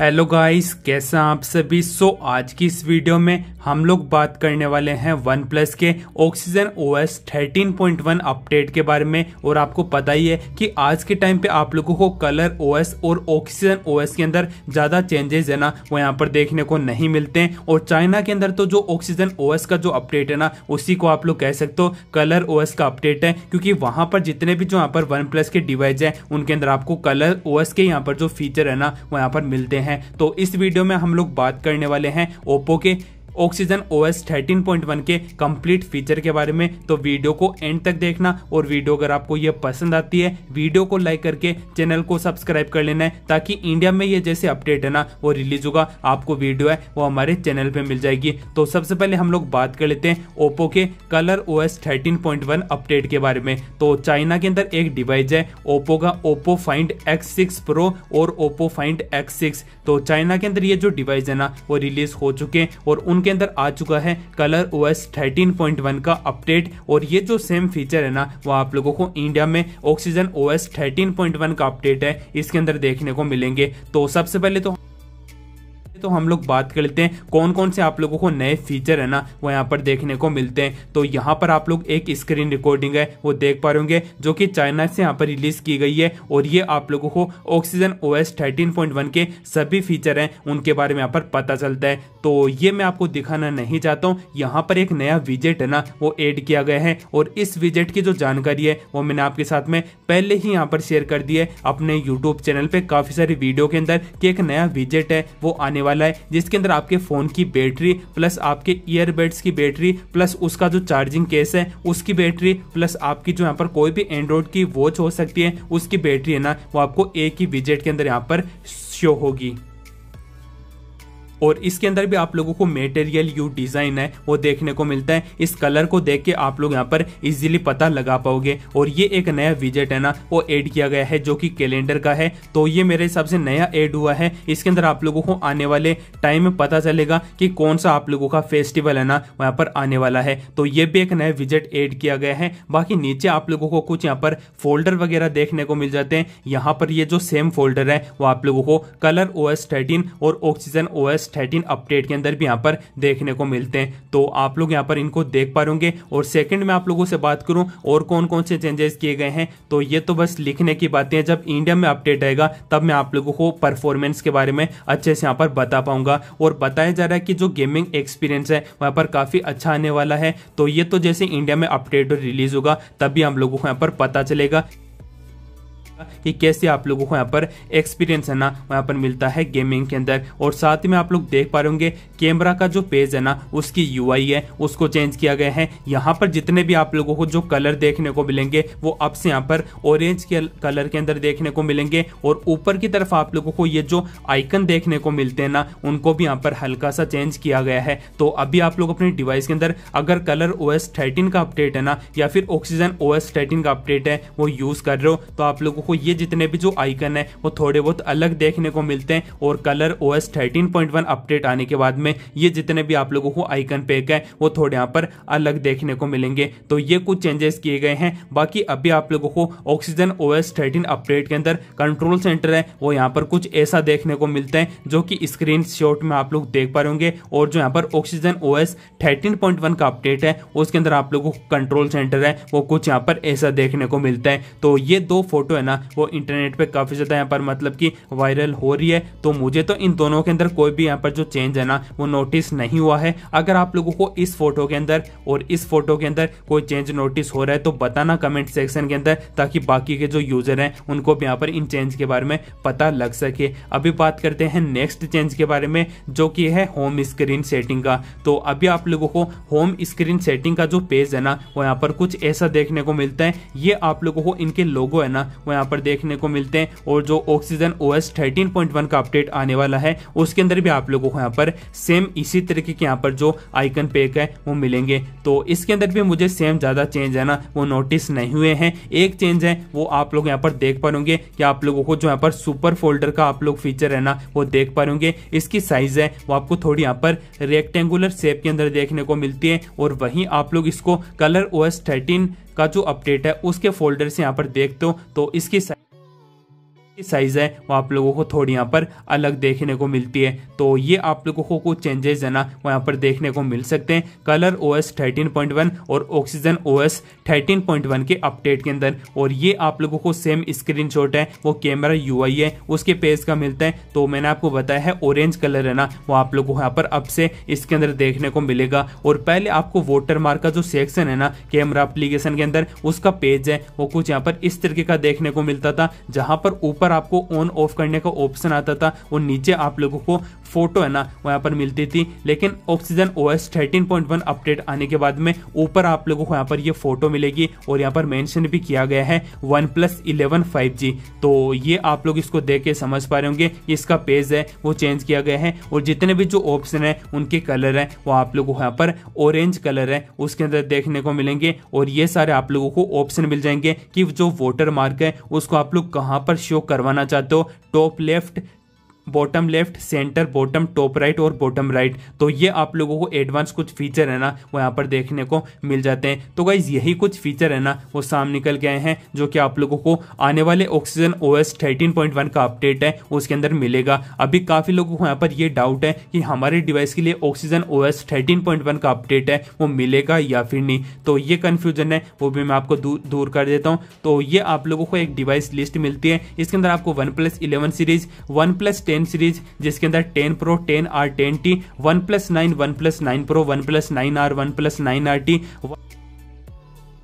hello guys कैसे आप सभी सो so, आज की इस वीडियो में हम लोग बात करने वाले हैं वन प्लस के ऑक्सीजन ओएस 13.1 अपडेट के बारे में और आपको पता ही है कि आज के टाइम पे आप लोगों को कलर ओएस और ऑक्सीजन ओएस के अंदर ज़्यादा चेंजेस है ना वो यहाँ पर देखने को नहीं मिलते हैं और चाइना के अंदर तो जो ऑक्सीजन एस का जो अपडेट है ना उसी को आप लोग कह सकते हो कलर एस का अपडेट है क्योंकि वहाँ पर जितने भी जो यहाँ पर वन प्लस के डिवाइस हैं उनके अंदर आपको कलर एस के यहाँ पर जो फीचर है ना वो यहाँ पर मिलते हैं हैं तो इस वीडियो में हम लोग बात करने वाले हैं ओप्पो के ऑक्सीजन ओ एस के कंप्लीट फीचर के बारे में तो वीडियो को एंड तक देखना और वीडियो अगर आपको यह पसंद आती है वीडियो को लाइक करके चैनल को सब्सक्राइब कर लेना है ताकि इंडिया में ये जैसे अपडेट है ना वो रिलीज होगा आपको वीडियो है वो हमारे चैनल पर मिल जाएगी तो सबसे पहले हम लोग बात कर लेते हैं ओप्पो के कलर ओ एस अपडेट के बारे में तो चाइना के अंदर एक डिवाइस है ओप्पो का ओप्पो फाइंड एक्स प्रो और ओप्पो फाइंड एक्स तो चाइना के अंदर ये जो डिवाइस है ना वो रिलीज हो चुके हैं और उन के अंदर आ चुका है कलर ओ एस का अपडेट और ये जो सेम फीचर है ना वो आप लोगों को इंडिया में ऑक्सीजन ओ एस का अपडेट है इसके अंदर देखने को मिलेंगे तो सबसे पहले तो तो हम लोग बात कर लेते हैं कौन कौन से आप लोगों को नए फीचर है ना वो यहाँ पर देखने को मिलते हैं तो यहाँ पर आप लोग एक स्क्रीन रिकॉर्डिंग है वो देख पा रहे होंगे जो कि चाइना से यहाँ पर रिलीज की गई है और ये आप लोगों को ऑक्सीजन ओ एस के सभी फीचर हैं उनके बारे में यहाँ पर पता चलता है तो ये मैं आपको दिखाना नहीं चाहता हूँ यहाँ पर एक नया विजेट है ना वो एड किया गया है और इस विजेट की जो जानकारी है वो मैंने आपके साथ में पहले ही यहाँ पर शेयर कर दी है अपने यूट्यूब चैनल पर काफ़ी सारी वीडियो के अंदर कि एक नया विजेट है वो आने वाला वाला है जिसके अंदर आपके फ़ोन की बैटरी प्लस आपके ईयरबड्स की बैटरी प्लस उसका जो चार्जिंग केस है उसकी बैटरी प्लस आपकी जो यहाँ पर कोई भी एंड्रॉयड की वॉच हो सकती है उसकी बैटरी है ना वो आपको एक ही विजेट के अंदर यहाँ पर शो होगी और इसके अंदर भी आप लोगों को मेटेरियल यू डिजाइन है वो देखने को मिलता है इस कलर को देख के आप लोग यहाँ पर इजीली पता लगा पाओगे और ये एक नया विजेट है ना वो एड किया गया है जो कि कैलेंडर का है तो ये मेरे हिसाब से नया एड हुआ है इसके अंदर आप लोगों को आने वाले टाइम में पता चलेगा कि कौन सा आप लोगों का फेस्टिवल है ना वहाँ पर आने वाला है तो ये भी एक नया विजेट एड किया गया है बाकी नीचे आप लोगों को कुछ यहाँ पर फोल्डर वगैरह देखने को मिल जाते हैं यहाँ पर ये जो सेम फोल्डर है वो आप लोगों को कलर ओ एस और Oxygen O S S thirteen update के अंदर भी यहाँ पर देखने को मिलते हैं तो आप लोग यहाँ पर इनको देख पा रहे और सेकंड में आप लोगों से बात करूँ और कौन कौन से चेंजेस किए गए हैं तो ये तो बस लिखने की बातें हैं जब इंडिया में अपडेट आएगा तब मैं आप लोगों को परफॉर्मेंस के बारे में अच्छे से यहाँ पर बता पाऊंगा और बताया जा रहा है कि जो गेमिंग एक्सपीरियंस है वहाँ पर काफ़ी अच्छा आने वाला है तो ये तो जैसे इंडिया में अपडेट रिलीज होगा तभी हम लोगों को यहाँ पर पता चलेगा कि कैसे आप लोगों को यहाँ पर एक्सपीरियंस है ना यहाँ पर मिलता है गेमिंग के अंदर और साथ ही में आप लोग देख पा रहे होंगे कैमरा का जो पेज है ना उसकी यू है उसको चेंज किया गया है यहाँ पर जितने भी आप लोगों को जो कलर देखने को मिलेंगे वो अब से यहाँ पर ऑरेंज के कलर के अंदर देखने को मिलेंगे और ऊपर की तरफ आप लोगों को ये जो आइकन देखने को मिलते हैं ना उनको भी यहाँ पर हल्का सा चेंज किया गया है तो अभी आप लोग अपने डिवाइस के अंदर अगर कलर ओ एस थर्टीन का अपडेट है ना या फिर ऑक्सीजन ओ एस थर्टीन का अपडेट है वो यूज कर रहे हो तो आप लोगों को ये जितने भी जो आइकन है वो थोड़े बहुत अलग देखने को मिलते हैं और कलर ओ एस अपडेट आने के बाद में ये जितने भी आप लोगों को आइकन पैक है वो थोड़े यहाँ पर अलग देखने को मिलेंगे तो ये कुछ चेंजेस किए गए हैं बाकी अभी आप लोगों को ऑक्सीजन ओ एस अपडेट के अंदर कंट्रोल सेंटर है वो यहाँ पर कुछ ऐसा देखने को मिलता है जो कि स्क्रीन शॉट में आप लोग देख पा रहे और जो यहाँ पर ऑक्सीजन ओ एस का अपडेट है उसके अंदर आप लोगों को कंट्रोल सेंटर है वो कुछ यहाँ पर ऐसा देखने को मिलता है तो ये दो फोटो है ना ना वो इंटरनेट पे काफ़ी ज़्यादा यहाँ पर मतलब कि वायरल हो रही है तो मुझे तो इन दोनों के अंदर कोई भी यहाँ पर जो चेंज है ना वो नोटिस नहीं हुआ है अगर आप लोगों को इस फोटो के अंदर और इस फोटो के अंदर कोई चेंज नोटिस हो रहा है तो बताना कमेंट सेक्शन के अंदर ताकि बाकी के जो यूज़र हैं उनको भी यहाँ पर इन चेंज के बारे में पता लग सके अभी बात करते हैं नेक्स्ट चेंज के बारे में जो कि है होम स्क्रीन सेटिंग का तो अभी आप लोगों को होम स्क्रीन सेटिंग का जो पेज है ना वो यहाँ पर कुछ ऐसा देखने को मिलता है ये आप लोगों को इनके लोगो है ना वो यहाँ पर देखने को मिलते हैं और जो ऑक्सीजन ओ एस का अपडेट आने वाला है उसके अंदर भी आप लोगों को यहाँ पर सेम इसी तरीके के यहाँ पर जो आइकन पेक है वो मिलेंगे तो इसके अंदर भी मुझे सेम ज़्यादा चेंज है ना वो नोटिस नहीं हुए हैं एक चेंज है वो आप लोग यहाँ पर देख पा पाओगे कि आप लोगों को जो यहाँ पर सुपर फोल्डर का आप लोग फीचर है ना वो देख पा पाओगे इसकी साइज है वो आपको थोड़ी यहाँ पर रेक्टेंगुलर शेप के अंदर देखने को मिलती है और वहीं आप लोग इसको कलर ओ एस थर्टीन का जो अपडेट है उसके फोल्डर से यहाँ पर देखते हो तो इसकी साइज़ है वो आप लोगों को थोड़ी यहाँ पर अलग देखने को मिलती है तो ये आप लोगों को कुछ चेंजेस है ना वो यहाँ पर देखने को मिल सकते हैं कलर ओ एस और ऑक्सीजन ओ एस के अपडेट के अंदर और ये आप लोगों को सेम स्क्रीन है वो कैमरा यू है उसके पेज का मिलता है तो मैंने आपको बताया है ऑरेंज कलर है ना वो आप लोग को यहाँ पर अब से इसके अंदर देखने को मिलेगा और पहले आपको वोटर मार्क का जो सेक्शन है ना कैमरा अप्लीकेशन के अंदर उसका पेज है वो कुछ यहाँ पर इस तरीके का देखने को मिलता था जहां पर ऊपर आपको ऑन ऑफ करने का ऑप्शन आता था और नीचे आप लोगों को फोटो है ना वहाँ पर मिलती थी लेकिन ऑक्सीजन ओ एस अपडेट आने के बाद में ऊपर आप लोगों को यहाँ पर ये फोटो मिलेगी और यहाँ पर मेंशन भी किया गया है वन प्लस इलेवन तो ये आप लोग इसको देख के समझ पा रहे होंगे इसका पेज है वो चेंज किया गया है और जितने भी जो ऑप्शन है उनके कलर है वो आप लोगों को यहाँ पर ऑरेंज कलर है उसके अंदर देखने को मिलेंगे और ये सारे आप लोगों को ऑप्शन मिल जाएंगे कि जो वोटर मार्क है उसको आप लोग कहाँ पर शो कर करवाना चाहते हो top left bottom left centre bottom top right और बॉटम राइट तो ये आप लोगों को एडवांस कुछ फीचर है ना वो यहाँ पर देखने को मिल जाते हैं तो गाइज यही कुछ फीचर है ना वो सामने निकल के आए हैं जो कि आप लोगों को आने वाले ऑक्सीजन ओ एस का अपडेट है उसके अंदर मिलेगा अभी काफ़ी लोगों को यहाँ पर ये डाउट है कि हमारे डिवाइस के लिए ऑक्सीजन ओ एस का अपडेट है वो मिलेगा या फिर नहीं तो ये कन्फ्यूजन है वो भी मैं आपको दूर, दूर कर देता हूँ तो ये आप लोगों को एक डिवाइस लिस्ट मिलती है इसके अंदर आपको OnePlus eleven series OnePlus ten ten series जिसके अंदर ten Pro ten R ten T OnePlus nine OnePlus nine Pro OnePlus nine R OnePlus nine R T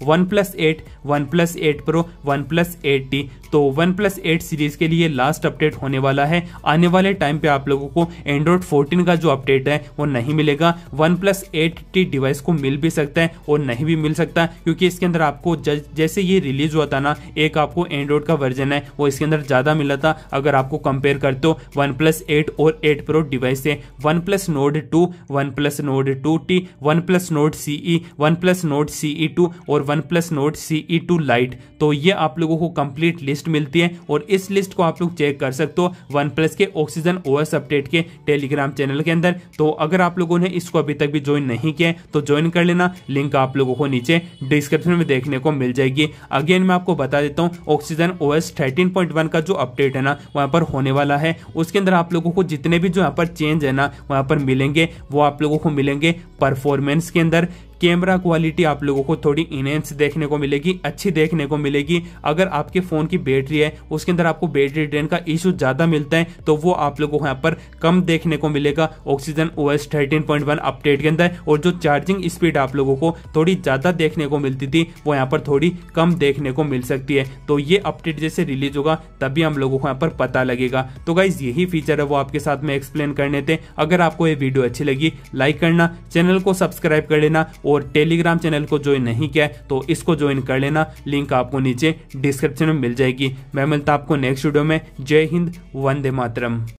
OnePlus eight OnePlus eight Pro OnePlus eight T तो OnePlus eight series के लिए last update होने वाला है आने वाले time पे आप लोगों को एंड्रॉयड फोर्टीन का जो अपडेट है वो नहीं मिलेगा OnePlus eight T device को मिल भी सकता है और नहीं भी मिल सकता क्योंकि इसके अंदर आपको जैसे ये रिलीज हुआ था ना एक आपको एंड्रॉयड का वर्जन है वो इसके अंदर ज़्यादा मिला था अगर आपको कंपेयर कर दो वन प्लस एट और एट प्रो डिवाइस से OnePlus Nord two OnePlus Nord two T OnePlus Nord E OnePlus Nord E two और OnePlus Nord C E two Lite तो ये आप लोगों को complete list मिलती है और इस लिस्ट को आप लोग चेक कर सकते हो वन प्लस के ऑक्सीजन ओएस अपडेट के टेलीग्राम चैनल के अंदर तो अगर आप लोगों ने इसको अभी तक भी ज्वाइन नहीं किया तो ज्वाइन कर लेना लिंक आप लोगों को नीचे डिस्क्रिप्शन में देखने को मिल जाएगी अगेन मैं आपको बता देता हूँ ऑक्सीजन ओ एस का जो अपडेट है ना वहाँ पर होने वाला है उसके अंदर आप लोगों को जितने भी जो यहाँ पर चेंज है ना वहाँ पर मिलेंगे वो आप लोगों को मिलेंगे परफॉर्मेंस के अंदर कैमरा क्वालिटी आप लोगों को थोड़ी इनहेंस देखने को मिलेगी अच्छी देखने को मिलेगी अगर आपके फ़ोन की बैटरी है उसके अंदर आपको बैटरी ड्रेन का इशू ज़्यादा मिलता है तो वो आप लोगों को यहाँ पर कम देखने को मिलेगा ऑक्सीजन ओ एस अपडेट के अंदर और जो चार्जिंग स्पीड आप लोगों को थोड़ी ज़्यादा देखने को मिलती थी वो यहाँ पर थोड़ी कम देखने को मिल सकती है तो ये अपडेट जैसे रिलीज होगा तभी हम लोगों को यहाँ पर पता लगेगा तो गाइज यही फीचर है वो आपके साथ में एक्सप्लेन करने थे अगर आपको ये वीडियो अच्छी लगी लाइक करना चैनल को सब्सक्राइब कर लेना और टेलीग्राम चैनल को ज्वाइन नहीं किया तो इसको ज्वाइन कर लेना लिंक आपको नीचे डिस्क्रिप्शन में मिल जाएगी मैं मिलता आपको नेक्स्ट वीडियो में जय हिंद वंदे मातरम